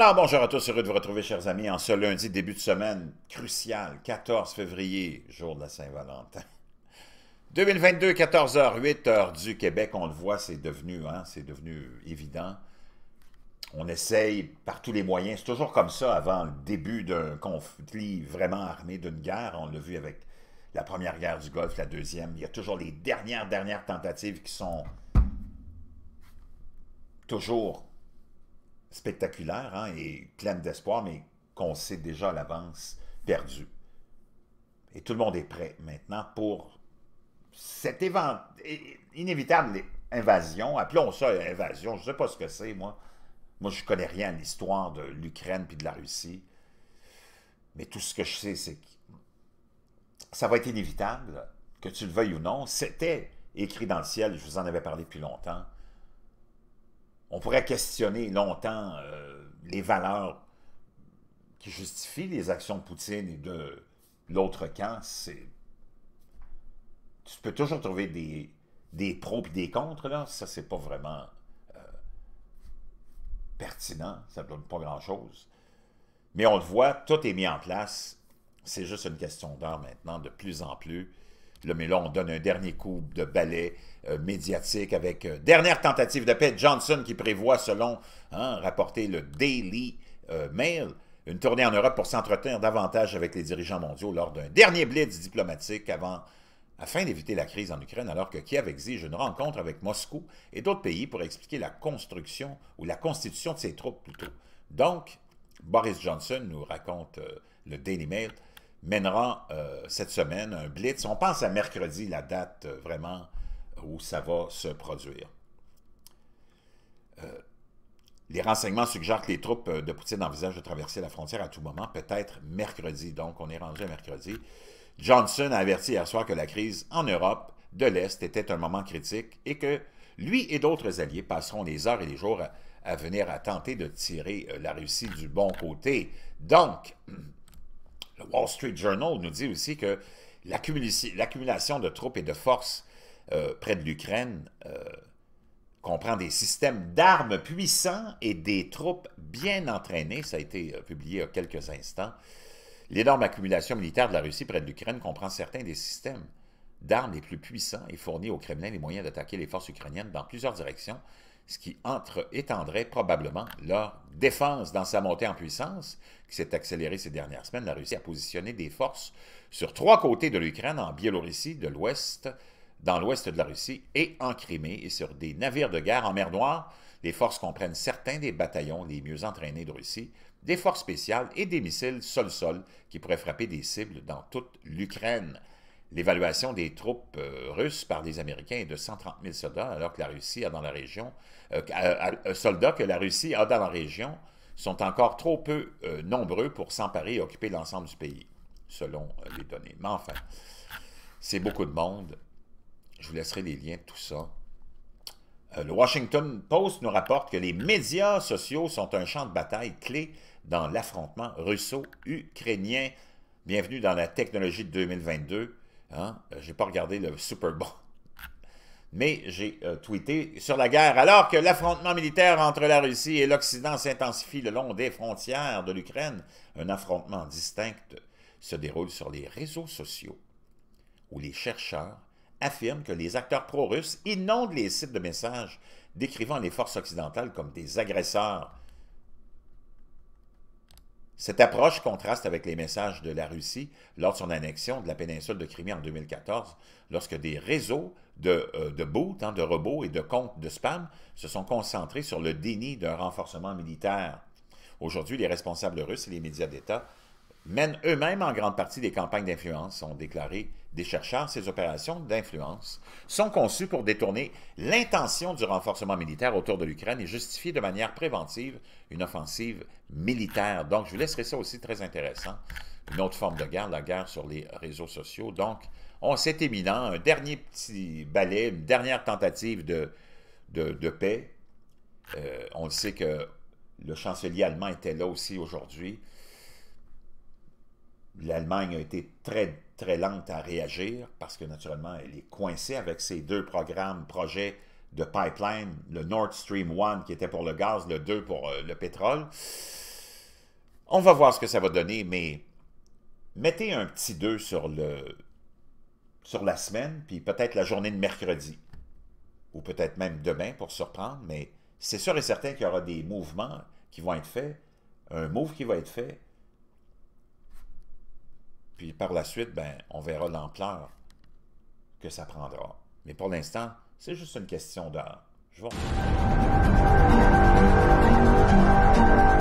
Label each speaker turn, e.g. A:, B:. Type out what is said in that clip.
A: Alors bonjour à tous, heureux de vous retrouver chers amis en ce lundi début de semaine crucial, 14 février, jour de la Saint-Valentin. 2022, 14h, 8h du Québec, on le voit, c'est devenu, hein, c'est devenu évident. On essaye par tous les moyens, c'est toujours comme ça avant le début d'un conflit vraiment armé, d'une guerre, on l'a vu avec la première guerre du Golfe, la deuxième, il y a toujours les dernières, dernières tentatives qui sont toujours spectaculaire hein, et pleine d'espoir, mais qu'on sait déjà à l'avance perdu. Et tout le monde est prêt maintenant pour cette inévitable invasion. Appelons ça invasion, je ne sais pas ce que c'est, moi. Moi, je ne connais rien à l'histoire de l'Ukraine puis de la Russie. Mais tout ce que je sais, c'est que ça va être inévitable, que tu le veuilles ou non. C'était écrit dans le ciel, je vous en avais parlé depuis longtemps on pourrait questionner longtemps euh, les valeurs qui justifient les actions de Poutine et de l'autre camp. tu peux toujours trouver des, des pros et des contre, là. Ça, c'est pas vraiment euh, pertinent. Ça ne donne pas grand-chose. Mais on le voit, tout est mis en place. C'est juste une question d'heure maintenant, de plus en plus. Le mais donne un dernier coup de balai euh, médiatique avec euh, dernière tentative de paix. Johnson qui prévoit, selon hein, rapporté le Daily euh, Mail, une tournée en Europe pour s'entretenir davantage avec les dirigeants mondiaux lors d'un dernier blitz diplomatique avant, afin d'éviter la crise en Ukraine, alors que Kiev exige une rencontre avec Moscou et d'autres pays pour expliquer la construction ou la constitution de ses troupes plutôt. Donc, Boris Johnson nous raconte le Daily Mail mènera euh, cette semaine un blitz. On pense à mercredi, la date euh, vraiment où ça va se produire. Euh, les renseignements suggèrent que les troupes de Poutine envisagent de traverser la frontière à tout moment, peut-être mercredi. Donc, on est rendu à mercredi. Johnson a averti hier soir que la crise en Europe de l'Est était un moment critique et que lui et d'autres alliés passeront les heures et les jours à venir à tenter de tirer la Russie du bon côté. Donc, Le Wall Street Journal nous dit aussi que l'accumulation de troupes et de forces euh, près de l'Ukraine euh, comprend des systèmes d'armes puissants et des troupes bien entraînées. Ça a été euh, publié il y a quelques instants. L'énorme accumulation militaire de la Russie près de l'Ukraine comprend certains des systèmes d'armes les plus puissants et fournit au Kremlin les moyens d'attaquer les forces ukrainiennes dans plusieurs directions, ce qui entre-étendrait probablement leur défense dans sa montée en puissance, qui s'est accélérée ces dernières semaines. La Russie a positionné des forces sur trois côtés de l'Ukraine, en Biélorussie, de l'Ouest, dans l'Ouest de la Russie et en Crimée, et sur des navires de guerre en mer Noire. Les forces comprennent certains des bataillons les mieux entraînés de Russie, des forces spéciales et des missiles sol-sol qui pourraient frapper des cibles dans toute l'Ukraine. L'évaluation des troupes euh, russes par les Américains est de 130 000 soldats, alors que la Russie a dans la région, euh, euh, soldats que la Russie a dans la région sont encore trop peu nombreux pour s'emparer et occuper l'ensemble du pays, selon les données. Mais enfin, c'est beaucoup de monde. Je vous laisserai les liens de tout ça. le Washington Post nous rapporte que les médias sociaux sont un champ de bataille clé dans l'affrontement russo-ukrainien. Bienvenue dans la technologie de 2022. Hein? Euh, j'ai pas regardé le Super Bowl. Mais j'ai euh, tweeté sur la guerre. Alors que l'affrontement militaire entre la Russie et l'Occident s'intensifie le long des frontières de l'Ukraine, un affrontement distinct se déroule sur les réseaux sociaux, où les chercheurs affirment que les acteurs pro-russes inondent les sites de messages décrivant les forces occidentales comme des agresseurs cette approche contraste avec les messages de la Russie lors de son annexion de la péninsule de Crimée en 2014, lorsque des réseaux de, euh, bots hein, de robots et de comptes de spam se sont concentrés sur le déni d'un renforcement militaire. Aujourd'hui, les responsables russes et les médias d'État mènent eux-mêmes en grande partie des campagnes d'influence, ont déclaré des chercheurs, ces opérations d'influence sont conçues pour détourner l'intention du renforcement militaire autour de l'Ukraine et justifier de manière préventive une offensive militaire. Donc, je vous laisserai ça aussi très intéressant. Une autre forme de guerre, la guerre sur les réseaux sociaux. Donc, on s'est éminent, un dernier petit balai, une dernière tentative de, paix. Euh, on sait que le chancelier allemand était là aussi aujourd'hui l'Allemagne a été très, très lente à réagir parce que, naturellement, elle est coincée avec ses deux programmes, projets de pipeline, le Nord Stream 1 qui était pour le gaz, le 2 pour euh, le pétrole. On va voir ce que ça va donner, mais mettez un petit 2 sur, le, sur la semaine, puis peut-être la journée de mercredi, ou peut-être même demain pour surprendre, mais c'est sûr et certain qu'il y aura des mouvements qui vont être faits, un move qui va être fait, puis par la suite, ben, on verra l'ampleur que ça prendra. Mais pour l'instant, c'est juste une question d'heure. Je vous